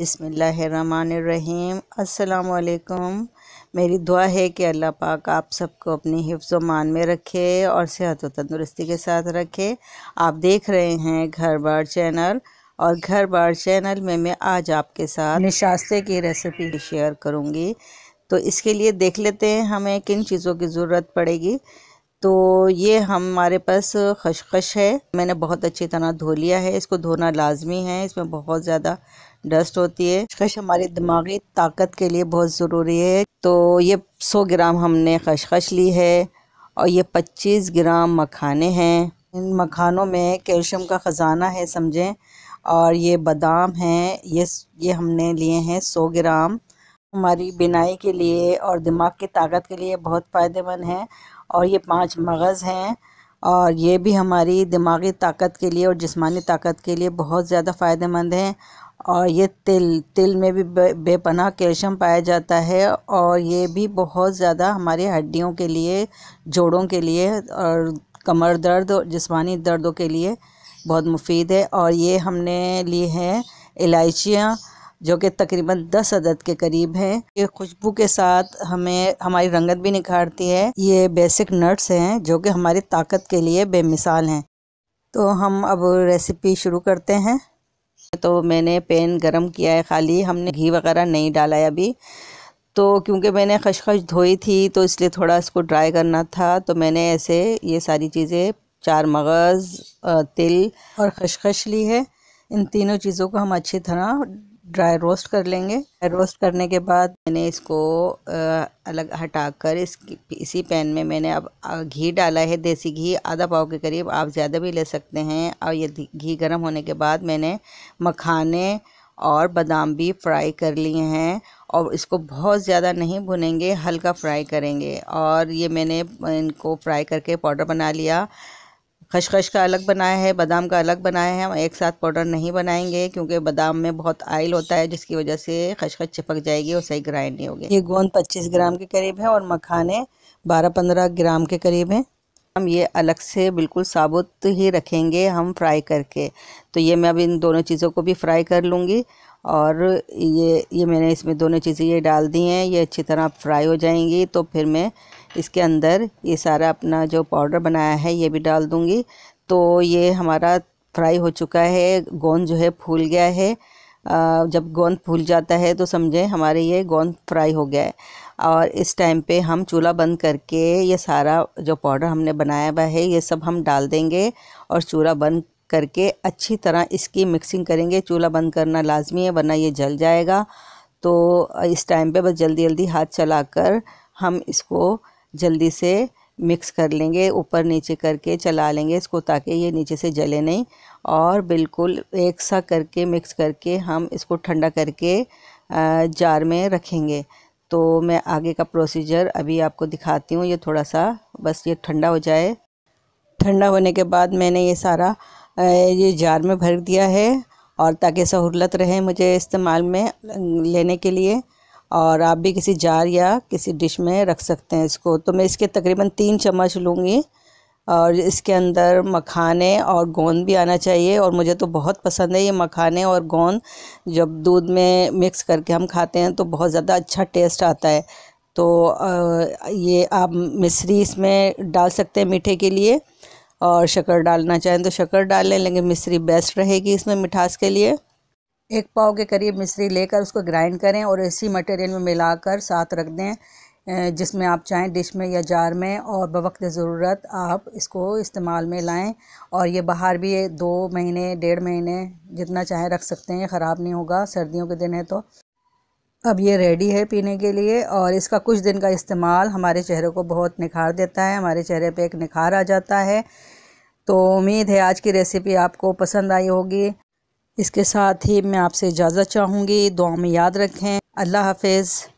बसमीम् अल्लाम मेरी दुआ है कि अल्लाह पाक आप सबको अपनी हिफ्ज़ मान में रखे और सेहत व तंदुरुस्ती के साथ रखे आप देख रहे हैं घर बार चैनल और घर बार चैनल में मैं आज आपके साथ निशास्ते की रेसिपी शेयर करूँगी तो इसके लिए देख लेते हैं हमें किन चीज़ों की ज़रूरत पड़ेगी तो ये हमारे पास खशखश है मैंने बहुत अच्छी तरह धो लिया है इसको धोना लाजमी है इसमें बहुत ज़्यादा डस्ट होती है खशखश हमारी दिमागी ताकत के लिए बहुत ज़रूरी है तो ये 100 ग्राम हमने खशखश ली है और ये 25 ग्राम मखाने हैं इन मखानों में कैल्शियम का ख़जाना है समझें और ये बादाम हैं ये ये हमने लिए हैं सौ ग्राम हमारी बिनाई के लिए और दिमाग की ताकत के लिए बहुत फ़ायदेमंद हैं और ये पांच मगज़ हैं और ये भी हमारी दिमागी ताकत के लिए और जिस्मानी ताकत के लिए बहुत ज़्यादा फ़ायदेमंद हैं और ये तिल तिल में भी बेपनाह कैल्शियम पाया जाता है और ये भी बहुत ज़्यादा हमारे हड्डियों के लिए जोड़ों के लिए और कमर दर्द और जिसमानी दर्दों के लिए बहुत मुफीद है और ये हमने ली है इलायचियाँ जो कि तकरीबन दस अदद के करीब है ये खुशबू के साथ हमें हमारी रंगत भी निखारती है ये बेसिक नट्स हैं जो कि हमारी ताकत के लिए बेमिसाल हैं तो हम अब रेसिपी शुरू करते हैं तो मैंने पेन गरम किया है खाली हमने घी वगैरह नहीं डाला है अभी तो क्योंकि मैंने खशखश धोई थी तो इसलिए थोड़ा इसको ड्राई करना था तो मैंने ऐसे ये सारी चीज़ें चार मगज़ तिल और खशखश ली है इन तीनों चीज़ों को हम अच्छी तरह ड्राई रोस्ट कर लेंगे रोस्ट करने के बाद मैंने इसको अलग हटाकर इस इसी पैन में मैंने अब घी डाला है देसी घी आधा पाव के करीब आप ज़्यादा भी ले सकते हैं और ये घी गर्म होने के बाद मैंने मखाने और बादाम भी फ्राई कर लिए हैं और इसको बहुत ज़्यादा नहीं भुनेंगे हल्का फ्राई करेंगे और ये मैंने इनको फ्राई करके पाउडर बना लिया खशखश का अलग बनाया है बादाम का अलग बनाया है हम एक साथ पाउडर नहीं बनाएंगे क्योंकि बादाम में बहुत आयल होता है जिसकी वजह से खशखश चिपक जाएगी और सही ग्राइंड नहीं होगी ये गोंद 25 ग्राम के करीब है और मखाने 12-15 ग्राम के करीब हैं हम ये अलग से बिल्कुल साबुत ही रखेंगे हम फ्राई करके तो ये मैं अब इन दोनों चीज़ों को भी फ्राई कर लूँगी और ये ये मैंने इसमें दोनों चीज़ें ये डाल दी हैं ये अच्छी तरह फ्राई हो जाएंगी तो फिर मैं इसके अंदर ये सारा अपना जो पाउडर बनाया है ये भी डाल दूँगी तो ये हमारा फ्राई हो चुका है गोंद जो है फूल गया है जब गोंद फूल जाता है तो समझें हमारे ये गोंद फ्राई हो गया है और इस टाइम पे हम चूल्हा बंद करके ये सारा जो पाउडर हमने बनाया हुआ है ये सब हम डाल देंगे और चूल्हा बंद करके अच्छी तरह इसकी मिक्सिंग करेंगे चूल्हा बंद करना लाजमी है वरना ये जल जाएगा तो इस टाइम पे बस जल्दी जल्दी हाथ चलाकर हम इसको जल्दी से मिक्स कर लेंगे ऊपर नीचे करके चला लेंगे इसको ताकि ये नीचे से जले नहीं और बिल्कुल एक सा करके मिक्स करके हम इसको ठंडा करके जार में रखेंगे तो मैं आगे का प्रोसीजर अभी आपको दिखाती हूँ ये थोड़ा सा बस ये ठंडा हो जाए ठंडा होने के बाद मैंने ये सारा ये जार में भर दिया है और ताकि सहूलत रहे मुझे इस्तेमाल में लेने के लिए और आप भी किसी जार या किसी डिश में रख सकते हैं इसको तो मैं इसके तकरीबन तीन चम्मच लूँगी और इसके अंदर मखाने और गोंद भी आना चाहिए और मुझे तो बहुत पसंद है ये मखाने और गोंद जब दूध में मिक्स करके हम खाते हैं तो बहुत ज़्यादा अच्छा टेस्ट आता है तो ये आप मिश्री इसमें डाल सकते हैं मीठे के लिए और शक्कर डालना चाहें तो शक्कर डाल लें लेकिन मिश्री बेस्ट रहेगी इसमें मिठास के लिए एक पाव के करीब मिश्री लेकर उसको ग्राइंड करें और इसी मटेरियल में मिलाकर साथ रख दें जिसमें आप चाहें डिश में या जार में और बवक्त ज़रूरत आप इसको इस्तेमाल में लाएं और ये बाहर भी दो महीने डेढ़ महीने जितना चाहें रख सकते हैं ख़राब नहीं होगा सर्दियों के दिन है तो अब ये रेडी है पीने के लिए और इसका कुछ दिन का इस्तेमाल हमारे चेहरे को बहुत निखार देता है हमारे चेहरे पर एक निखार आ जाता है तो उम्मीद है आज की रेसिपी आपको पसंद आई होगी इसके साथ ही मैं आपसे इजाज़त चाहूँगी दुआ में याद रखें अल्लाह हाफिज़